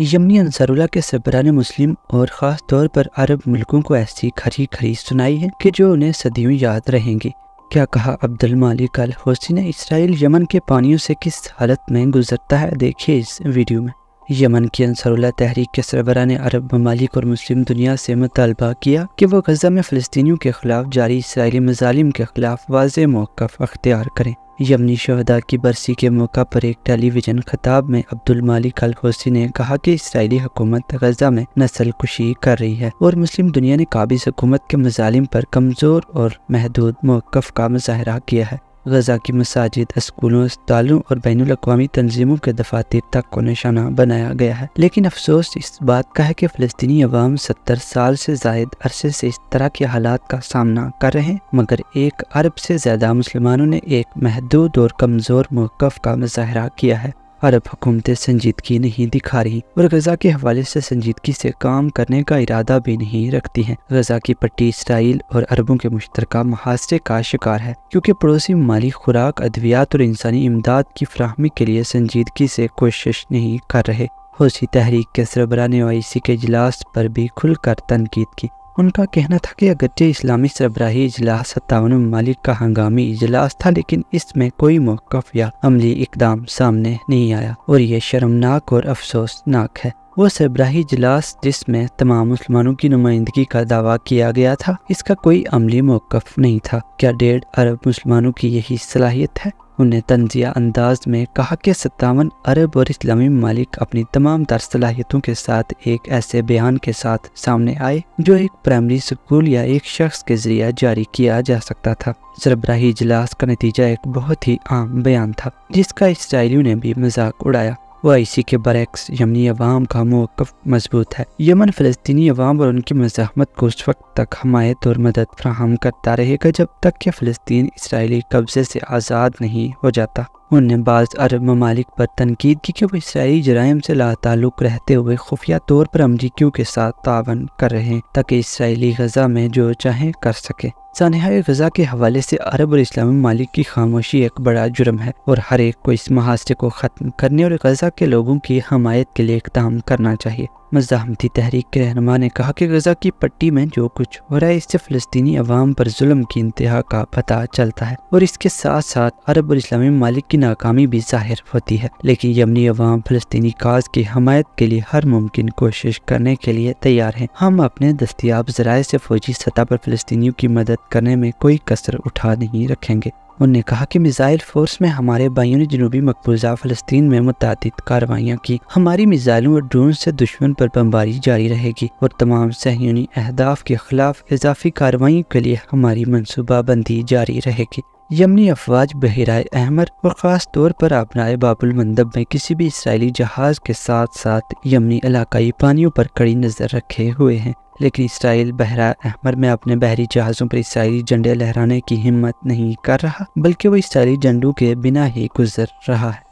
यमनी अंसारुल्ला के ने मुस्लिम और ख़ास तौर पर अरब मुल्कों को ऐसी खरी खरी सुनाई है कि जो उन्हें सदियों याद रहेंगी क्या कहा अब्दुल मालिक अल हौसी ने इसराइल यमन के पानियों से किस हालत में गुजरता है देखिए इस वीडियो में यमन की अंसरुल्ला तहरीक के सरबरा ने अरब ममालिक और मुस्लिम दुनिया से मुतालबा किया कि वह गजा में फ़लस्तियों के खिलाफ जारी इसराइली मजालिम के खिलाफ वाज मौकफ़ अख्तियार करें यमनी शहदा की बरसी के मौका पर एक टेलीविजन खिताब में अब्दुल मालिक अल हौसी ने कहा कि इसराइली हुकूमत गजा में नस्ल कुशी कर रही है और मुस्लिम दुनिया ने काबिज हुकूमत के मजालिम पर कमज़ोर और महदूद मौक़ का मुजाहरा किया है गजा की मसाजिद स्कूलों अस्पतालों और बैन अवी तनजीमों के दफातर तक को निशाना बनाया गया है लेकिन अफसोस इस बात का है की फ़लस्तनी अवाम सत्तर साल से जायद अरसे से इस तरह के हालात का सामना कर रहे हैं मगर एक अरब से ज्यादा मुसलमानों ने एक महदूद और कमज़ोर मौकफ का मुजाहरा किया है अरब हुकूमतें संजीदगी नहीं दिखा रही और गजा के हवाले से संजीदगी से काम करने का इरादा भी नहीं रखती है गजा की पट्टी इसराइल और अरबों के मुश्तर महाजरे का शिकार है क्योंकि पड़ोसी माली खुराक अद्वियात और इंसानी इमदाद की फ्राहमी के लिए संजीदगी से कोशिश नहीं कर रहे हौसी तहरीक के सरबरा ने ओ आई सी के इजलास पर भी खुलकर तनकीद की उनका कहना था कि अगरचे इस्लामी सरबराही इजलास सत्तावन ममालिक का हंगामी इजलास था लेकिन इसमें कोई मौकफ या अमली इकदाम सामने नहीं आया और ये शर्मनाक और अफसोसनाक है वो सरबराही इजलास जिसमें तमाम मुसलमानों की नुमाइंदगी का दावा किया गया था इसका कोई अमली मौकफ नहीं था क्या डेढ़ अरब मुसलमानों की यही सलाहियत है उन्हें तंजिया अंदाज में कहा कि सत्तावन अरब और इस्लामी मालिक अपनी तमाम तर सलाहियतों के साथ एक ऐसे बयान के साथ सामने आए जो एक प्राइमरी स्कूल या एक शख्स के जरिए जारी किया जा सकता था सरबराही इजलास का नतीजा एक बहुत ही आम बयान था जिसका इसराइलियों ने भी मजाक उड़ाया व इसी के बरक्स यमनी अवाम का मौक़ मजबूत है यमन फ़लस्तनी अवाम और उनकी मजामत को उस वक्त तक हमायत और मदद फ्राहम करता रहेगा जब तक कि फ़लस्तीन इसराइली कब्ज़े से आज़ाद नहीं हो जाता उन्होंने बाज़ अरब ममालिक पर तनकीद की कि वह इसराइली जराइम से लाताल्लुक रहते हुए खुफिया तौर पर अमरीकियों के साथ तावन कर रहे हैं ताकि इसराइली गजा में जो चाहे कर सके सानहा गजा के हवाले से अरब और इस्लामी मालिक की खामोशी एक बड़ा जुर्म है और हर एक को इस महासे को ख़त्म करने और गजा के लोगों की हमायत के लिए इकदाम करना चाहिए मजामती तहरीक के रहनमा ने कहा कि गजा की पट्टी में जो कुछ हो रहा है इससे फ़लस्तनी अवाम पर जुल्म की इंतहा का पता चलता है और इसके साथ साथ अरब और इस्लामी मालिक की नाकामी भी जाहिर होती है लेकिन यमनी अवाम फ़लस्तनी काज की हमायत के लिए हर मुमकिन कोशिश करने के लिए तैयार है हम अपने दस्तियाब जराये से फौजी सतह पर फ़लस्तनी की मदद करने में कोई कसर उठा नहीं रखेंगे उन्होंने कहा कि मिसाइल फोर्स में हमारे भाइयों ने जनूबी मकबूजा फलस्तीन में मुतद कार्रवाइयाँ की हमारी मिसाइलों और ड्रोन से दुश्मन पर बमबारी जारी रहेगी और तमाम सहयोगी अहदाफ के खिलाफ इजाफी कार्रवाई के लिए हमारी मनसूबाबंदी जारी रहेगी यमनी अफवाज बहराए अहमर और ख़ास तौर पर अपनाए बाबुल मंदब में किसी भी इसराइली जहाज़ के साथ साथ यमनी इलाकाई पानियों पर कड़ी नज़र रखे हुए हैं लेकिन इसराइल बहरा अहमर में अपने बहरी जहाज़ों पर इसराइली झंडे लहराने की हिम्मत नहीं कर रहा बल्कि वो इसराइली झंडों के बिना ही गुजर रहा है